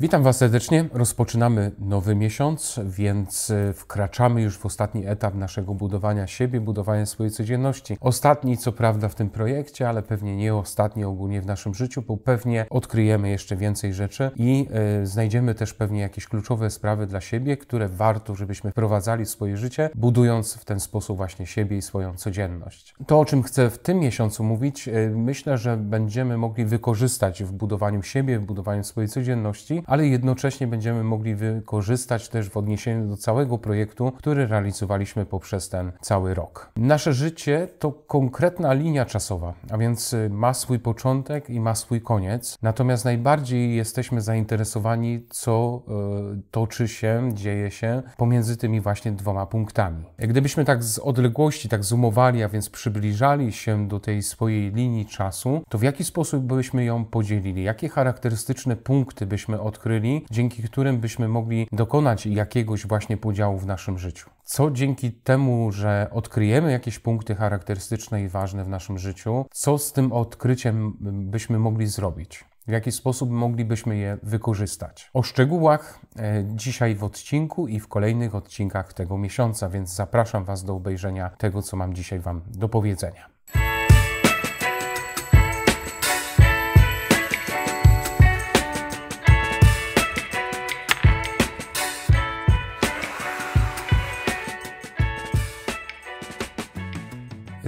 Witam Was serdecznie. Rozpoczynamy nowy miesiąc, więc y, wkraczamy już w ostatni etap naszego budowania siebie, budowania swojej codzienności. Ostatni, co prawda, w tym projekcie, ale pewnie nie ostatni ogólnie w naszym życiu, bo pewnie odkryjemy jeszcze więcej rzeczy i y, znajdziemy też pewnie jakieś kluczowe sprawy dla siebie, które warto, żebyśmy wprowadzali w swoje życie, budując w ten sposób właśnie siebie i swoją codzienność. To, o czym chcę w tym miesiącu mówić, y, myślę, że będziemy mogli wykorzystać w budowaniu siebie, w budowaniu swojej codzienności ale jednocześnie będziemy mogli wykorzystać też w odniesieniu do całego projektu, który realizowaliśmy poprzez ten cały rok. Nasze życie to konkretna linia czasowa, a więc y, ma swój początek i ma swój koniec. Natomiast najbardziej jesteśmy zainteresowani, co y, toczy się, dzieje się pomiędzy tymi właśnie dwoma punktami. Gdybyśmy tak z odległości, tak zoomowali, a więc przybliżali się do tej swojej linii czasu, to w jaki sposób byśmy ją podzielili? Jakie charakterystyczne punkty byśmy od odkryli, dzięki którym byśmy mogli dokonać jakiegoś właśnie podziału w naszym życiu. Co dzięki temu, że odkryjemy jakieś punkty charakterystyczne i ważne w naszym życiu, co z tym odkryciem byśmy mogli zrobić? w jaki sposób moglibyśmy je wykorzystać. O szczegółach e, dzisiaj w odcinku i w kolejnych odcinkach tego miesiąca, więc zapraszam Was do obejrzenia tego, co mam dzisiaj Wam do powiedzenia.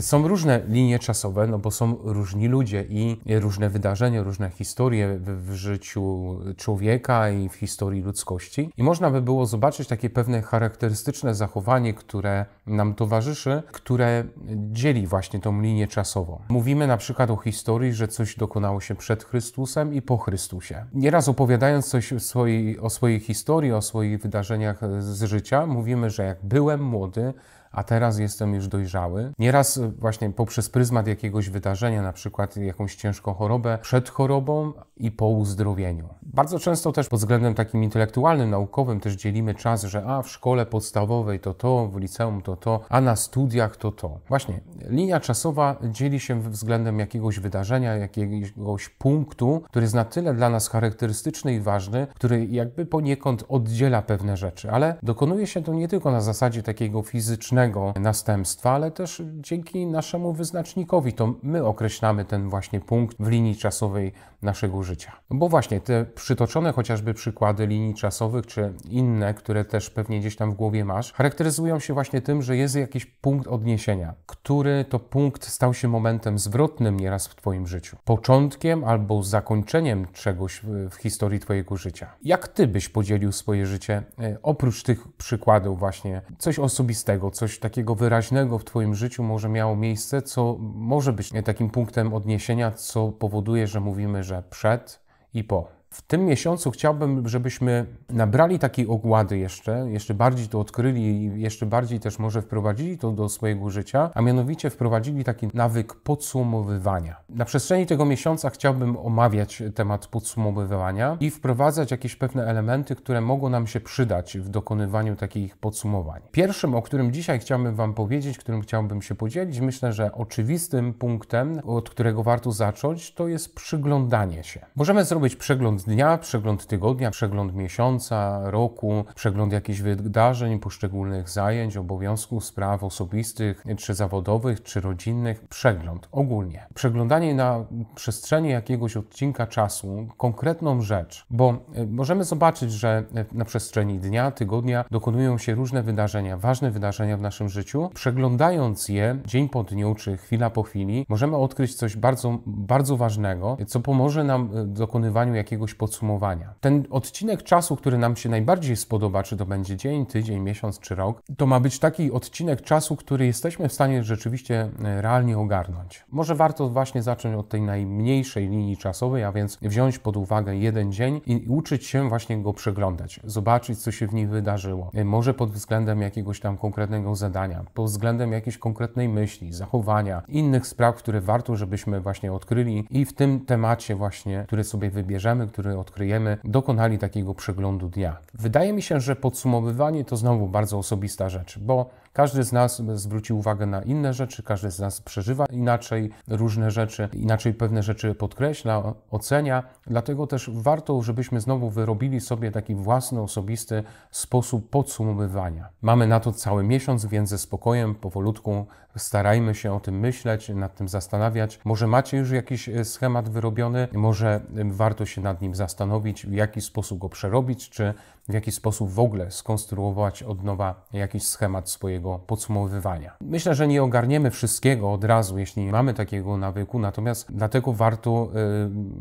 Są różne linie czasowe, no bo są różni ludzie i różne wydarzenia, różne historie w, w życiu człowieka i w historii ludzkości. I można by było zobaczyć takie pewne charakterystyczne zachowanie, które nam towarzyszy, które dzieli właśnie tą linię czasową. Mówimy na przykład o historii, że coś dokonało się przed Chrystusem i po Chrystusie. Nieraz opowiadając coś swojej, o swojej historii, o swoich wydarzeniach z życia, mówimy, że jak byłem młody, a teraz jestem już dojrzały. Nieraz e, właśnie poprzez pryzmat jakiegoś wydarzenia, na przykład jakąś ciężką chorobę, przed chorobą i po uzdrowieniu. Bardzo często też pod względem takim intelektualnym, naukowym też dzielimy czas, że a w szkole podstawowej to to, w liceum to to, a na studiach to to. Właśnie, linia czasowa dzieli się względem jakiegoś wydarzenia, jakiegoś punktu, który jest na tyle dla nas charakterystyczny i ważny, który jakby poniekąd oddziela pewne rzeczy, ale dokonuje się to nie tylko na zasadzie takiego fizycznego, negatywnego następstwa, ale też dzięki naszemu wyznacznikowi to my określamy ten właśnie punkt w linii czasowej naszego życia. Bo właśnie te przytoczone chociażby przykłady linii czasowych czy inne, które też pewnie gdzieś tam w głowie masz, charakteryzują się właśnie tym, że jest jakiś punkt odniesienia, który to punkt stał się momentem zwrotnym nieraz w Twoim życiu, początkiem albo zakończeniem czegoś w historii Twojego życia. Jak Ty byś podzielił swoje życie e, oprócz tych przykładów, właśnie coś osobistego, coś coś takiego wyraźnego w Twoim życiu może miało miejsce, co może być takim punktem odniesienia, co powoduje, że mówimy, że przed i po. W tym miesiącu chciałbym, żebyśmy nabrali takiej ogłady jeszcze, jeszcze bardziej to odkryli i jeszcze bardziej też może wprowadzili to do swojego życia, a mianowicie wprowadzili taki nawyk podsumowywania. Na przestrzeni tego miesiąca chciałbym omawiać temat podsumowywania i wprowadzać jakieś pewne elementy, które mogą nam się przydać w dokonywaniu takich podsumowań. Pierwszym, o którym dzisiaj chciałbym Wam powiedzieć, którym chciałbym się podzielić, myślę, że oczywistym punktem, od którego warto zacząć, to jest przyglądanie się. Możemy zrobić przegląd przegląd dnia, przegląd tygodnia, przegląd miesiąca, roku, przegląd jakichś wydarzeń, poszczególnych zajęć, obowiązków, spraw osobistych, czy zawodowych, czy rodzinnych. Przegląd ogólnie. Przeglądanie na przestrzeni jakiegoś odcinka czasu konkretną rzecz, bo e, możemy zobaczyć, że e, na przestrzeni dnia, tygodnia dokonują się różne wydarzenia, ważne wydarzenia w naszym życiu. Przeglądając je dzień po dniu, czy chwila po chwili, możemy odkryć coś bardzo, bardzo ważnego, co pomoże nam w dokonywaniu jakiegoś jakiegoś podsumowania. Ten odcinek czasu, który nam się najbardziej spodoba, czy to będzie dzień, tydzień, miesiąc czy rok, to ma być taki odcinek czasu, który jesteśmy w stanie rzeczywiście e, realnie ogarnąć. Może warto właśnie zacząć od tej najmniejszej linii czasowej, a więc wziąć pod uwagę jeden dzień i uczyć się właśnie go przeglądać, zobaczyć, co się w nim wydarzyło. E, może pod względem jakiegoś tam konkretnego zadania, pod względem jakiejś konkretnej myśli, zachowania, innych spraw, które warto, żebyśmy właśnie odkryli i w tym temacie właśnie, które sobie wybierzemy, który który odkryjemy, dokonali takiego przeglądu dnia. Wydaje mi się, że podsumowywanie to znowu bardzo osobista rzecz, bo każdy z nas zwróci uwagę na inne rzeczy, każdy z nas przeżywa inaczej różne rzeczy, inaczej pewne rzeczy podkreśla, ocenia. Dlatego też warto, żebyśmy znowu wyrobili sobie taki własny, osobisty sposób podsumowywania. Mamy na to cały miesiąc, więc ze spokojem, powolutku starajmy się o tym myśleć, nad tym zastanawiać. Może macie już jakiś e, schemat wyrobiony, może warto się nad nim nim zastanowić, w jaki sposób go przerobić, czy w jaki sposób w ogóle skonstruować od nowa jakiś schemat swojego podsumowywania. Myślę, że nie ogarniemy wszystkiego od razu, jeśli nie mamy takiego nawyku, natomiast dlatego warto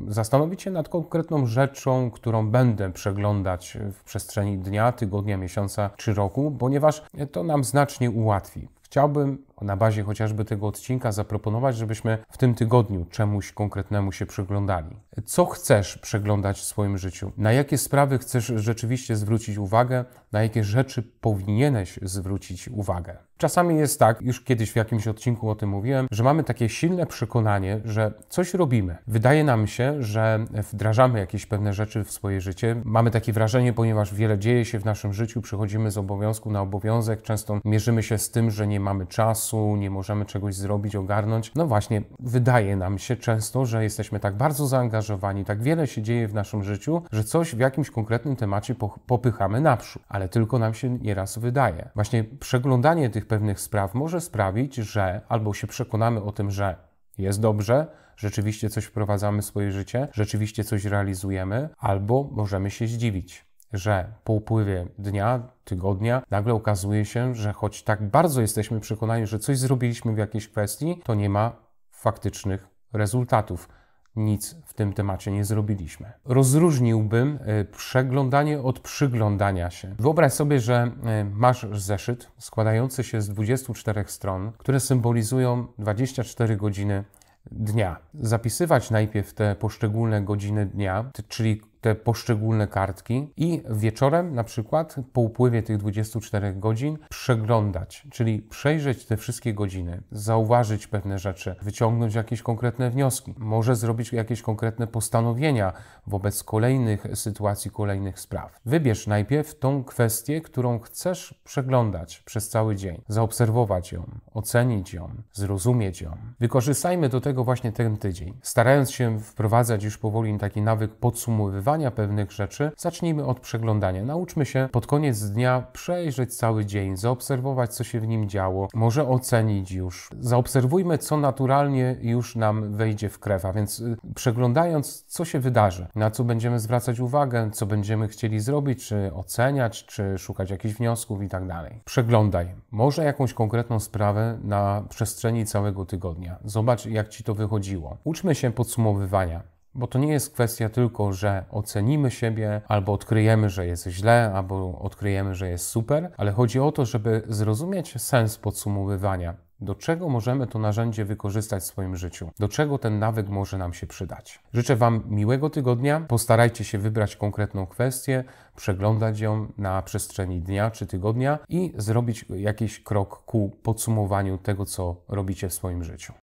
y, zastanowić się nad konkretną rzeczą, którą będę przeglądać w przestrzeni dnia, tygodnia, miesiąca czy roku, ponieważ to nam znacznie ułatwi. Chciałbym na bazie chociażby tego odcinka zaproponować, żebyśmy w tym tygodniu czemuś konkretnemu się przyglądali. Co chcesz przeglądać w swoim życiu? Na jakie sprawy chcesz rzeczywiście zwrócić uwagę? Na jakie rzeczy powinieneś zwrócić uwagę? Czasami jest tak, już kiedyś w jakimś odcinku o tym mówiłem, że mamy takie silne przekonanie, że coś robimy. Wydaje nam się, że wdrażamy jakieś pewne rzeczy w swoje życie. Mamy takie wrażenie, ponieważ wiele dzieje się w naszym życiu, Przechodzimy z obowiązku na obowiązek, często mierzymy się z tym, że nie mamy czasu, czasu, nie możemy czegoś zrobić, ogarnąć. No właśnie, wydaje nam się często, że jesteśmy tak bardzo zaangażowani, tak wiele się dzieje w naszym życiu, że coś w jakimś konkretnym temacie popychamy naprzód, ale tylko nam się nieraz wydaje. Właśnie przeglądanie tych pewnych spraw może sprawić, że albo się przekonamy o tym, że jest dobrze, rzeczywiście coś wprowadzamy w swoje życie, rzeczywiście coś realizujemy, albo możemy się zdziwić że po upływie dnia, tygodnia, nagle okazuje się, że choć tak bardzo jesteśmy przekonani, że coś zrobiliśmy w jakiejś kwestii, to nie ma faktycznych rezultatów. Nic w tym temacie nie zrobiliśmy. Rozróżniłbym y, przeglądanie od przyglądania się. Wyobraź sobie, że y, masz zeszyt składający się z 24 stron, które symbolizują 24 godziny dnia. Zapisywać najpierw te poszczególne godziny dnia, czyli te poszczególne kartki i wieczorem na przykład po upływie tych 24 godzin przeglądać, czyli przejrzeć te wszystkie godziny, zauważyć pewne rzeczy, wyciągnąć jakieś konkretne wnioski, może zrobić jakieś konkretne postanowienia wobec kolejnych sytuacji, kolejnych spraw. Wybierz najpierw tą kwestię, którą chcesz przeglądać przez cały dzień, zaobserwować ją, ocenić ją, zrozumieć ją. Wykorzystajmy do tego właśnie ten tydzień, starając się wprowadzać już powoli taki nawyk podsumowywania wykonywania pewnych rzeczy, zacznijmy od przeglądania. Nauczmy się pod koniec dnia przejrzeć cały dzień, zaobserwować, co się w nim działo, może ocenić już. Zaobserwujmy, co naturalnie już nam wejdzie w krew, a więc y, przeglądając, co się wydarzy, na co będziemy zwracać uwagę, co będziemy chcieli zrobić, czy oceniać, czy szukać jakichś wniosków i tak dalej. Przeglądaj. Może jakąś konkretną sprawę na przestrzeni całego tygodnia. Zobacz, jak ci to wychodziło. Uczmy się podsumowywania. Bo to nie jest kwestia tylko, że ocenimy siebie, albo odkryjemy, że jest źle, albo odkryjemy, że jest super, ale chodzi o to, żeby zrozumieć sens podsumowywania. Do czego możemy to narzędzie wykorzystać w swoim życiu? Do czego ten nawyk może nam się przydać? Życzę Wam miłego tygodnia. Postarajcie się wybrać konkretną kwestię, przeglądać ją na przestrzeni dnia czy tygodnia i zrobić jakiś krok ku podsumowaniu tego, co robicie w swoim życiu.